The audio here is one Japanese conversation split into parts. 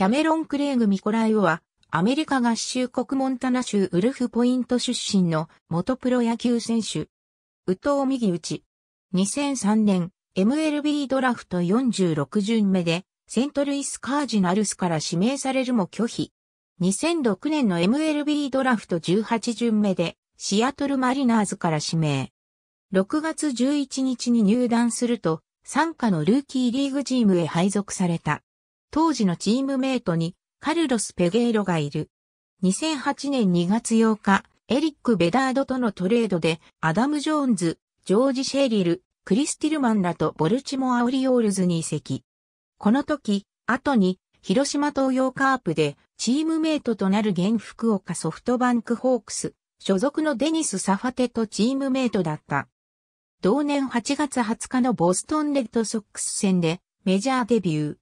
キャメロン・クレイグ・ミコライオは、アメリカ合衆国モンタナ州ウルフポイント出身の元プロ野球選手。宇藤右打ち。2003年、MLB ドラフト46巡目で、セントルイス・カージナルスから指名されるも拒否。2006年の MLB ドラフト18巡目で、シアトル・マリナーズから指名。6月11日に入団すると、参加のルーキーリーグチームへ配属された。当時のチームメイトにカルロス・ペゲイロがいる。2008年2月8日、エリック・ベダードとのトレードで、アダム・ジョーンズ、ジョージ・シェリル、クリスティルマンらとボルチモア・オリオールズに移籍。この時、後に、広島東洋カープで、チームメイトとなる現福岡ソフトバンクホークス、所属のデニス・サファテとチームメイトだった。同年8月20日のボストンレッドソックス戦で、メジャーデビュー。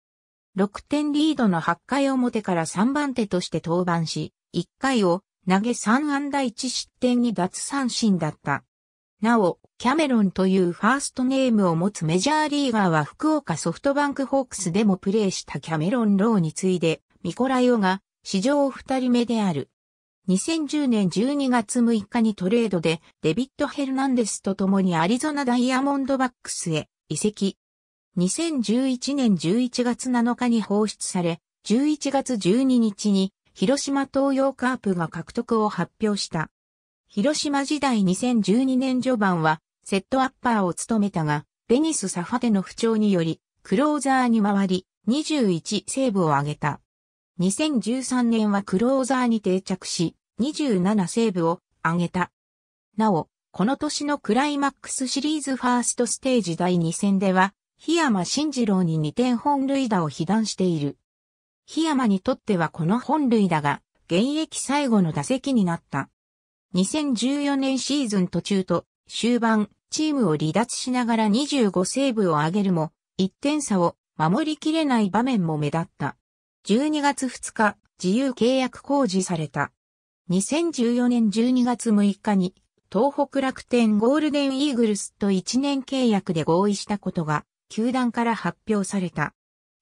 6点リードの8回表から3番手として登板し、1回を投げ3安打1失点に脱三振だった。なお、キャメロンというファーストネームを持つメジャーリーガーは福岡ソフトバンクホークスでもプレーしたキャメロン・ローに次いで、ミコライオが史上2人目である。2010年12月6日にトレードでデビッド・ヘルナンデスと共にアリゾナダイヤモンドバックスへ移籍。2011年11月7日に放出され、11月12日に広島東洋カープが獲得を発表した。広島時代2012年序盤はセットアッパーを務めたが、デニス・サファテの不調により、クローザーに回り、21セーブを挙げた。2013年はクローザーに定着し、27セーブを挙げた。なお、この年のクライマックスシリーズファーストステージ第2戦では、檜山慎次郎に2点本塁打を被弾している。檜山にとってはこの本塁打が現役最後の打席になった。2014年シーズン途中と終盤、チームを離脱しながら25セーブを上げるも、1点差を守りきれない場面も目立った。12月2日、自由契約公示された。2014年12月6日に、東北楽天ゴールデンイーグルスと1年契約で合意したことが球団から発表された。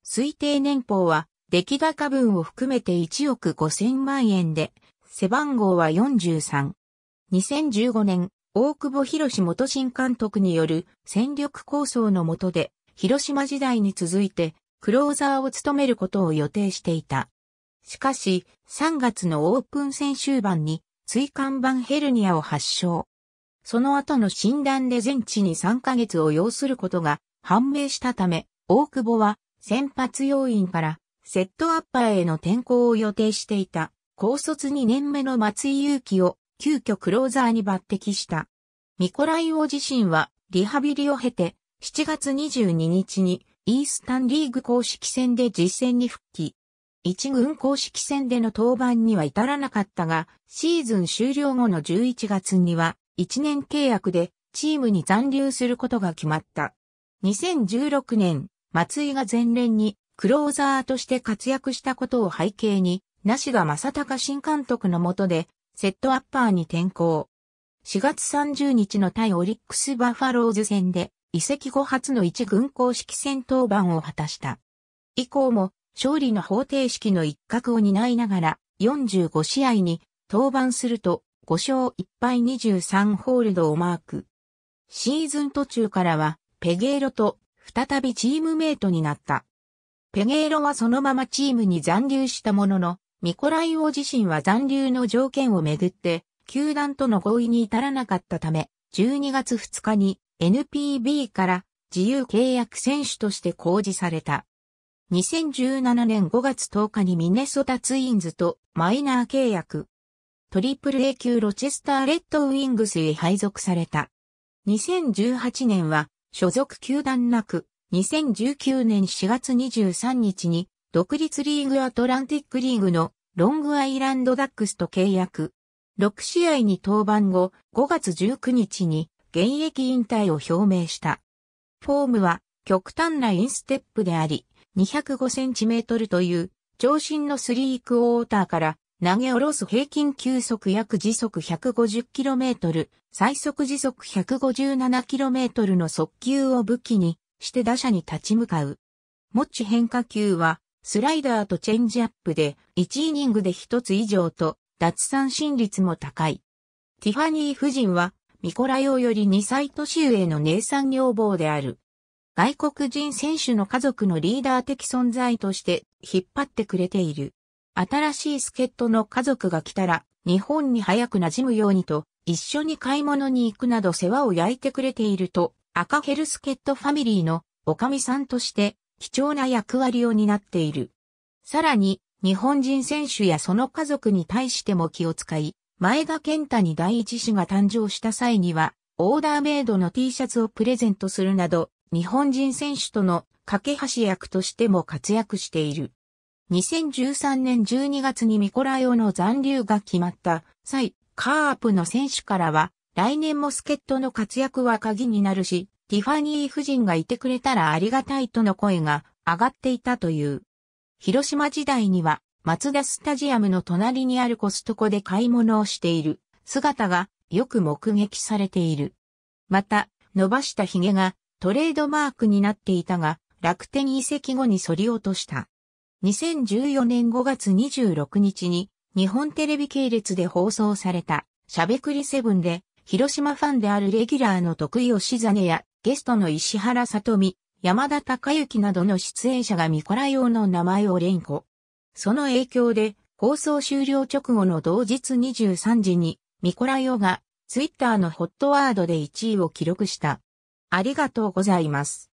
推定年俸は、出来高分を含めて1億5000万円で、背番号は43。2015年、大久保博士元新監督による戦力構想の下で、広島時代に続いて、クローザーを務めることを予定していた。しかし、3月のオープン戦終盤に、椎間板ヘルニアを発症。その後の診断で全治に3ヶ月を要することが判明したため、大久保は先発要員からセットアッパーへの転向を予定していた高卒2年目の松井裕樹を急遽クローザーに抜擢した。ミコライオ自身はリハビリを経て7月22日にイースタンリーグ公式戦で実戦に復帰。一軍公式戦での登板には至らなかったが、シーズン終了後の11月には1年契約でチームに残留することが決まった。2016年、松井が前年にクローザーとして活躍したことを背景に、梨が正隆新監督の下で、セットアッパーに転向。4月30日の対オリックスバファローズ戦で、移籍後初の一軍公式戦登板を果たした。以降も、勝利の方程式の一角を担いながら、45試合に登板すると、5勝1敗23ホールドをマーク。シーズン途中からは、ペゲーロと再びチームメイトになった。ペゲーロはそのままチームに残留したものの、ミコライ王自身は残留の条件をめぐって、球団との合意に至らなかったため、12月2日に NPB から自由契約選手として公示された。2017年5月10日にミネソタツインズとマイナー契約。トリプル A 級ロチェスターレッドウィングスへ配属された。2018年は所属球団なく、2019年4月23日に、独立リーグアトランティックリーグのロングアイランドダックスと契約。6試合に登板後、5月19日に現役引退を表明した。フォームは極端なインステップであり、205センチメートルという長身のスリークオーターから投げ下ろす平均球速約時速 150km、最速時速 157km の速球を武器にして打者に立ち向かう。持ち変化球はスライダーとチェンジアップで1イニングで1つ以上と脱三振率も高い。ティファニー夫人はミコラ用より2歳年上の姉さん女房である。外国人選手の家族のリーダー的存在として引っ張ってくれている。新しい助っ人の家族が来たら、日本に早く馴染むようにと、一緒に買い物に行くなど世話を焼いてくれていると、赤ヘルスケットファミリーのおかみさんとして貴重な役割を担っている。さらに、日本人選手やその家族に対しても気を使い、前田健太に第一子が誕生した際には、オーダーメイドの T シャツをプレゼントするなど、日本人選手との架け橋役としても活躍している。2013年12月にミコライオの残留が決まった際、カープの選手からは、来年も助っ人の活躍は鍵になるし、ティファニー夫人がいてくれたらありがたいとの声が上がっていたという。広島時代には、マツダスタジアムの隣にあるコストコで買い物をしている姿がよく目撃されている。また、伸ばした髭がトレードマークになっていたが、楽天移籍後に反り落とした。2014年5月26日に日本テレビ系列で放送されたしゃべくりセブンで広島ファンであるレギュラーの徳井吉真やゲストの石原さとみ、山田孝之などの出演者がミコラ用の名前を連呼。その影響で放送終了直後の同日23時にミコラ用がツイッターのホットワードで1位を記録した。ありがとうございます。